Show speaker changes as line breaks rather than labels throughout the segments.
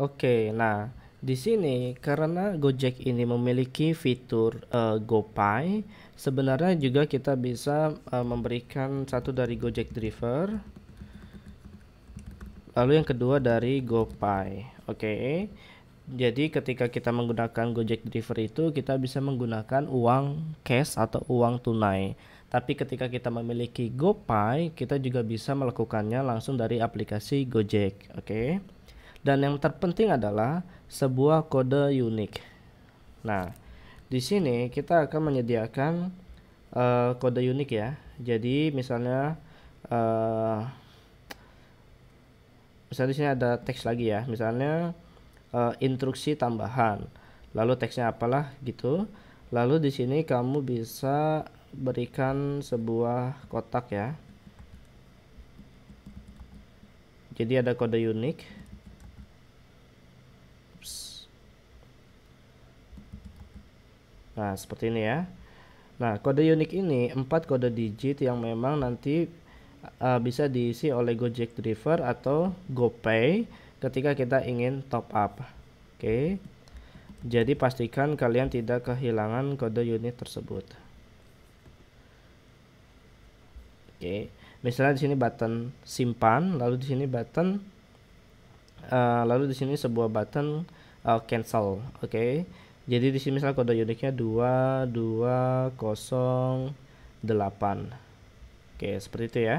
Oke, nah di sini karena Gojek ini memiliki fitur uh, GoPay, sebenarnya juga kita bisa uh, memberikan satu dari Gojek Driver, lalu yang kedua dari GoPay. Oke. Jadi ketika kita menggunakan Gojek Driver itu kita bisa menggunakan uang cash atau uang tunai. Tapi ketika kita memiliki GoPay, kita juga bisa melakukannya langsung dari aplikasi Gojek, oke? Okay? Dan yang terpenting adalah sebuah kode unik. Nah, di sini kita akan menyediakan uh, kode unik ya. Jadi misalnya uh, misalnya di sini ada teks lagi ya. Misalnya uh, instruksi tambahan. Lalu teksnya apalah gitu. Lalu di sini kamu bisa berikan sebuah kotak ya. Jadi ada kode unik Nah, seperti ini ya. Nah, kode unik ini empat kode digit yang memang nanti uh, bisa diisi oleh Gojek Driver atau GoPay ketika kita ingin top up. Oke. Okay. Jadi pastikan kalian tidak kehilangan kode unik tersebut. Oke. Okay. Misalnya di sini button simpan, lalu di sini button uh, lalu di sini sebuah button uh, cancel. Oke. Okay jadi di sini misal kode uniknya 2208 oke seperti itu ya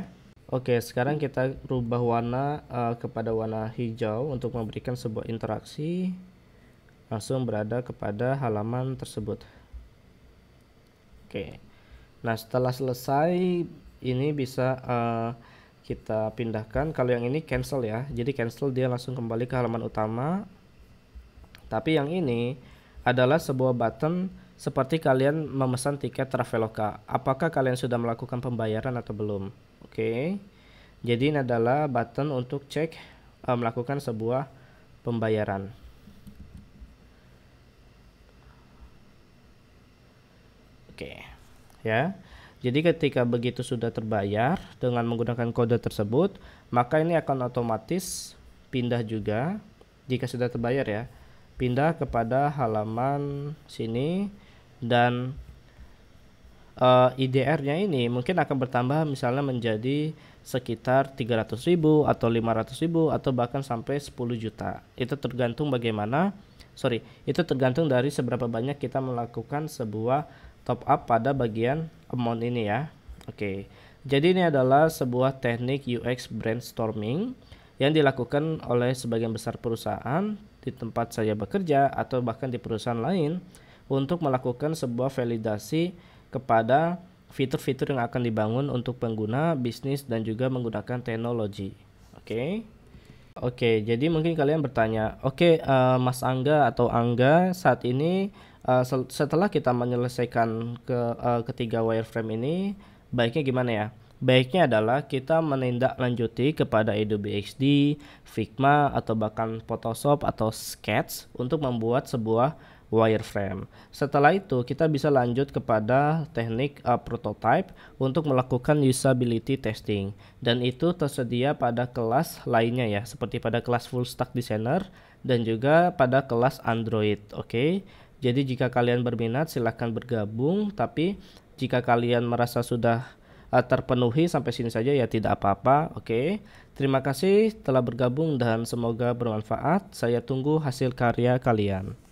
oke sekarang kita rubah warna uh, kepada warna hijau untuk memberikan sebuah interaksi langsung berada kepada halaman tersebut oke nah setelah selesai ini bisa uh, kita pindahkan kalau yang ini cancel ya jadi cancel dia langsung kembali ke halaman utama tapi yang ini adalah sebuah button seperti kalian memesan tiket Traveloka. Apakah kalian sudah melakukan pembayaran atau belum? Oke. Okay. Jadi ini adalah button untuk cek uh, melakukan sebuah pembayaran. Oke. Okay. Ya. Jadi ketika begitu sudah terbayar dengan menggunakan kode tersebut, maka ini akan otomatis pindah juga jika sudah terbayar ya pindah kepada halaman sini dan uh, eh, IDR-nya ini mungkin akan bertambah misalnya menjadi sekitar 300 ribu atau 500 ribu atau bahkan sampai 10 juta. Itu tergantung bagaimana, sorry, itu tergantung dari seberapa banyak kita melakukan sebuah top up pada bagian amount ini ya. Oke, okay. jadi ini adalah sebuah teknik UX brainstorming yang dilakukan oleh sebagian besar perusahaan di tempat saya bekerja atau bahkan di perusahaan lain untuk melakukan sebuah validasi kepada fitur-fitur yang akan dibangun untuk pengguna, bisnis dan juga menggunakan teknologi. Oke. Okay. Oke, okay, jadi mungkin kalian bertanya, "Oke, okay, uh, eh, Mas Angga atau Angga, saat ini uh, setelah kita menyelesaikan ke uh, ketiga wireframe ini, baiknya gimana ya?" Baiknya adalah kita menindaklanjuti kepada Adobe XD, Figma, atau bahkan Photoshop atau Sketch untuk membuat sebuah wireframe. Setelah itu kita bisa lanjut kepada teknik uh, prototype untuk melakukan usability testing dan itu tersedia pada kelas lainnya ya seperti pada kelas full stack designer dan juga pada kelas Android. Oke. Okay? Jadi jika kalian berminat silahkan bergabung tapi jika kalian merasa sudah uh, terpenuhi sampai sini saja ya tidak apa-apa. Oke. Okay. Terima kasih telah bergabung dan semoga bermanfaat. Saya tunggu hasil karya kalian.